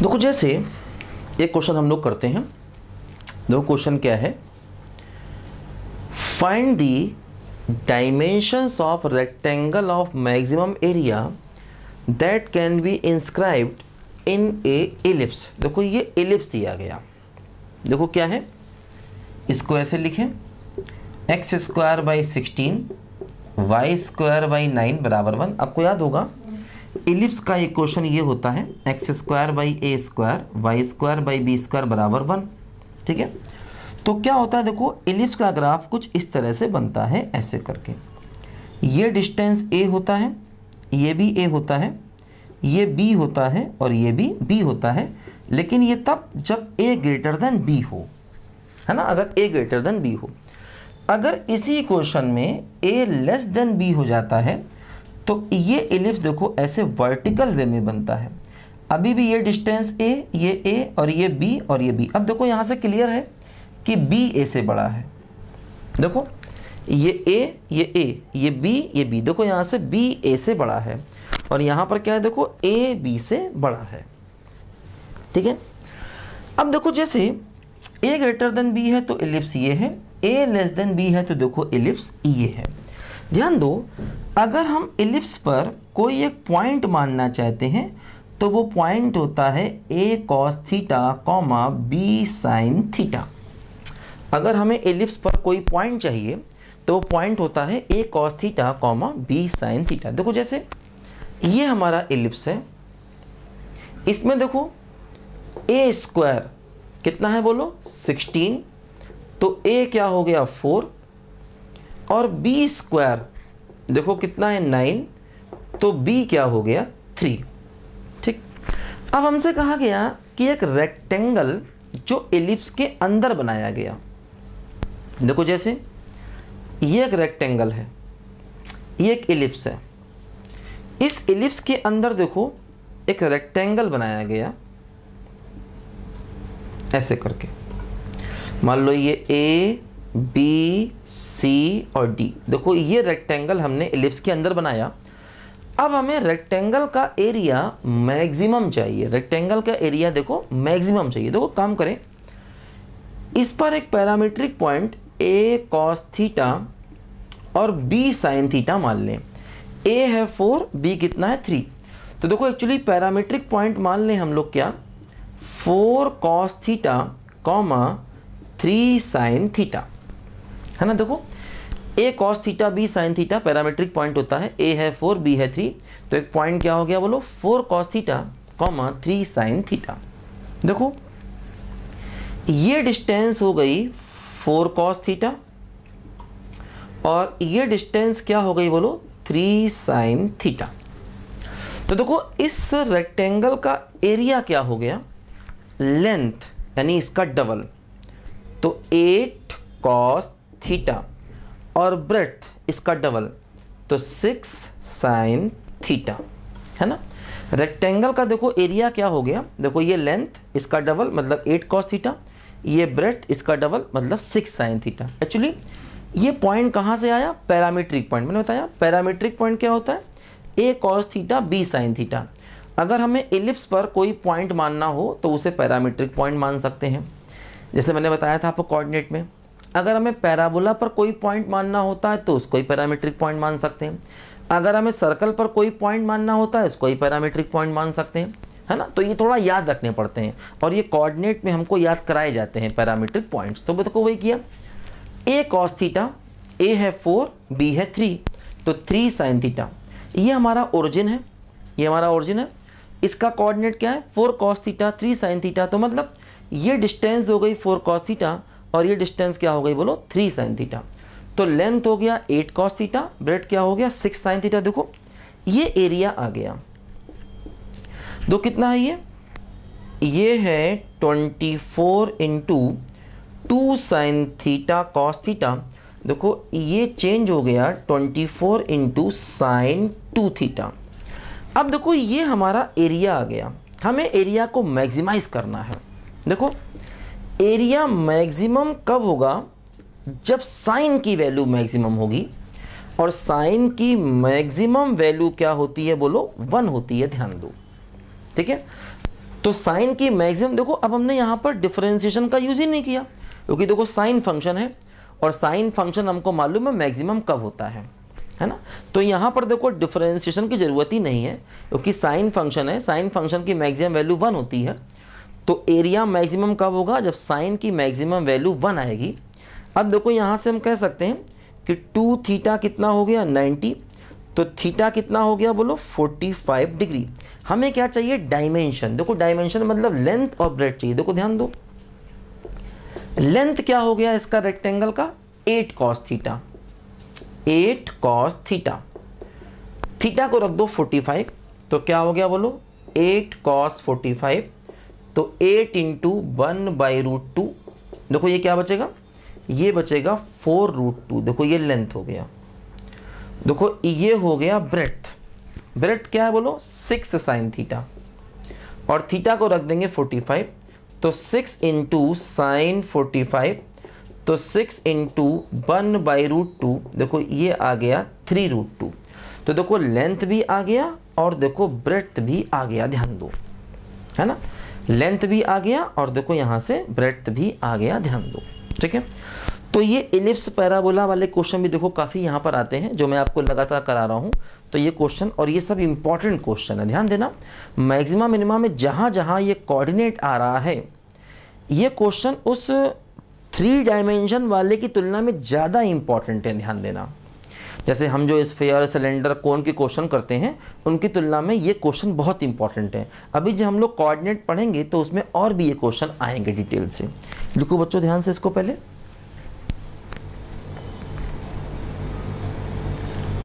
देखो जैसे एक क्वेश्चन हम लोग करते हैं देखो क्वेश्चन क्या है find the dimensions of rectangle of maximum area that can be inscribed in a ellipse देखो ये एलिप्स दिया गया देखो क्या है इसको ऐसे लिखें x square by sixteen y square by nine बराबर वन आपको याद होगा इलिप्स का एक क्वेश्चन ये होता है x square by a square y square by b square बराबर वन ठीक है तो क्या होता है देखो इलिप्स का ग्राफ कुछ इस तरह से बनता है ऐसे करके ये डिस्टेंस ए होता है ये भी ए होता है ये बी होता है और ये भी बी होता है लेकिन ये तब जब ए ग्रेटर देन बी हो है ना अगर ए ग्रेटर देन बी हो अगर इसी क्वेश्चन में ए लेस देन बी हो जाता है तो ये इलिप्स देखो ऐसे वर्टिकल वे में बनता है अभी भी ये डिस्टेंस ए ये ए और ये बी और ये बी अब देखो यहाँ से क्लियर है कि बी ए से बड़ा है देखो ये ए ये ए ये बी ये बी देखो यहाँ से बी ए से बड़ा है और यहाँ पर क्या है देखो ए बी से बड़ा है ठीक है अब देखो जैसे ए ग्रेटर देन बी है तो इलिप्स ये है ए लेस देन बी है तो देखो इलिप्स ये है ध्यान दो अगर हम इलिप्स पर कोई एक पॉइंट मानना चाहते हैं तो वो पॉइंट होता है a cos theta comma b sine theta अगर हमें एलिप्स पर कोई पॉइंट चाहिए तो वो पॉइंट होता है a cos theta comma b sine theta देखो जैसे ये हमारा एलिप्स है इसमें देखो ए स्क्वायर कितना है बोलो 16 तो ए क्या हो गया 4 और बी स्क्वायर देखो कितना है नाइन तो बी क्या हो गया थ्री ठीक अब हमसे कहा गया कि एक रेक्टेंगल जो एलिप्स के अंदर बनाया गया देखो जैसे ये एक रेक्टेंगल है ये एक एलिप्स है इस एलिप्स के अंदर देखो एक रेक्टेंगल बनाया गया ऐसे करके मान लो ये ए बी सी और डी देखो ये रेक्टेंगल हमने एलिप्स के अंदर बनाया अब हमें रेक्टेंगल का एरिया मैक्सिमम चाहिए रेक्टेंगल का एरिया देखो मैक्सिमम चाहिए देखो काम करें इस पर एक parametric point a cos theta और बी साइन थीटा मान लें ए है फोर बी कितना है थ्री तो देखो एक्चुअली पैरामीट्रिक पॉइंट मान लें हम लोग क्या four cos theta comma three sine theta है ना देखो a cos theta b sine theta parametric point होता है ए है फोर बी है थ्री तो एक पॉइंट क्या हो गया बोलो four cos theta comma three sine theta देखो ये डिस्टेंस हो गई फोर कॉस थीटा और ये डिस्टेंस क्या हो गई बोलो थ्री साइन थीटा तो देखो इस रेक्टेंगल का एरिया क्या हो गया लेंथ यानी इसका डबल तो एट कॉस थीटा और ब्रेथ इसका डबल तो सिक्स साइन थीटा है ना रेक्टेंगल का देखो एरिया क्या हो गया देखो ये लेंथ इसका डबल मतलब एट कॉस थीटा ये ब्रेथ इसका डबल मतलब सिक्स साइन थीटा एक्चुअली ये पॉइंट कहाँ से आया पैरामीट्रिक पॉइंट मैंने बताया पैरामीट्रिक पॉइंट क्या होता है a cos theta b sine theta अगर हमें एलिप्स पर कोई पॉइंट मानना हो तो उसे पैरामीट्रिक पॉइंट मान सकते हैं जैसे मैंने बताया था आपको कोऑर्डिनेट में अगर हमें पैराबोला पर कोई पॉइंट मानना होता है तो उसको ही पैरामीट्रिक पॉइंट मान सकते हैं अगर हमें सर्कल पर कोई पॉइंट मानना होता है उसको ही पैरामीट्रिक पॉइंट मान सकते हैं है ना तो ये थोड़ा याद रखने पड़ते हैं और ये कोऑर्डिनेट में हमको याद कराए जाते हैं पैरामीट्रिक पॉइंट्स तो देखो वही किया ए कॉस थीटा ए है फोर बी है थ्री तो थ्री साइन थीटा ये हमारा ओरिजिन है ये हमारा ओरिजिन है इसका कोऑर्डिनेट क्या है four cos theta three sine theta तो मतलब ये डिस्टेंस हो गई फोर कॉस थीटा और ये डिस्टेंस क्या हो गई बोलो थ्री साइन थीटा तो लेंथ हो गया एट कॉस थीटा ब्रेड क्या हो गया सिक्स साइन थीटा देखो ये एरिया आ गया दो तो कितना है ये ये है twenty four into two sine theta cos theta देखो ये चेंज हो गया twenty four into sine two theta अब देखो ये हमारा एरिया आ गया हमें एरिया को मैक्सिमाइज करना है देखो एरिया मैक्सिमम कब होगा जब साइन की वैल्यू मैक्सिमम होगी और साइन की मैक्सिमम वैल्यू क्या होती है बोलो वन होती है ध्यान दो ठीक है तो साइन की मैक्सिमम देखो अब हमने यहाँ पर डिफरेंशिएशन का यूज़ ही नहीं किया क्योंकि देखो साइन फंक्शन है और साइन फंक्शन हमको मालूम है मैक्सिमम कब होता है है ना तो यहां पर देखो डिफरेंशिएशन की ज़रूरत ही नहीं है क्योंकि साइन फंक्शन है साइन फंक्शन की मैक्सिमम वैल्यू वन होती है तो एरिया मैक्सिमम कब होगा जब साइन की मैक्सिमम वैल्यू वन आएगी अब देखो यहाँ से हम कह सकते हैं कि टू थीटा कितना हो गया नाइन्टी तो थीटा कितना हो गया बोलो फोर्टी फाइव डिग्री हमें क्या चाहिए डायमेंशन देखो डायमेंशन मतलब लेंथ और ब्रेड चाहिए देखो ध्यान दो लेंथ क्या हो गया इसका रेक्टेंगल का eight cos theta eight cos theta theta को रख दो फाइव तो क्या हो गया बोलो एट कॉस फाइव तो eight into one by root two देखो ये क्या बचेगा ये बचेगा फोर रूट टू देखो ये लेंथ हो गया देखो ये हो गया ब्रेथ ब्रेथ क्या है बोलो सिक्स साइन थीटा और थीटा को रख देंगे फोर्टी फाइव तो six into sine forty five तो six into one by root two देखो ये आ गया थ्री रूट टू तो देखो लेंथ भी आ गया और देखो ब्रेथ भी आ गया ध्यान दो है ना लेंथ भी आ गया और देखो यहाँ से ब्रेथ भी आ गया ध्यान दो ठीक है तो ये इलिप्स पैराबोला वाले क्वेश्चन भी देखो काफ़ी यहाँ पर आते हैं जो मैं आपको लगातार करा रहा हूँ तो ये क्वेश्चन और ये सब इम्पॉर्टेंट क्वेश्चन है ध्यान देना मैक्सिमा मिनिमा में जहाँ जहाँ ये कोऑर्डिनेट आ रहा है ये क्वेश्चन उस थ्री डायमेंशन वाले की तुलना में ज़्यादा इम्पॉर्टेंट है ध्यान देना जैसे हम जो स्फेयर सिलेंडर कौन के क्वेश्चन करते हैं उनकी तुलना में ये क्वेश्चन बहुत इंपॉर्टेंट है अभी जब हम लोग कोऑर्डिनेट पढ़ेंगे तो उसमें और भी ये क्वेश्चन आएंगे डिटेल से लिखो बच्चों ध्यान से इसको पहले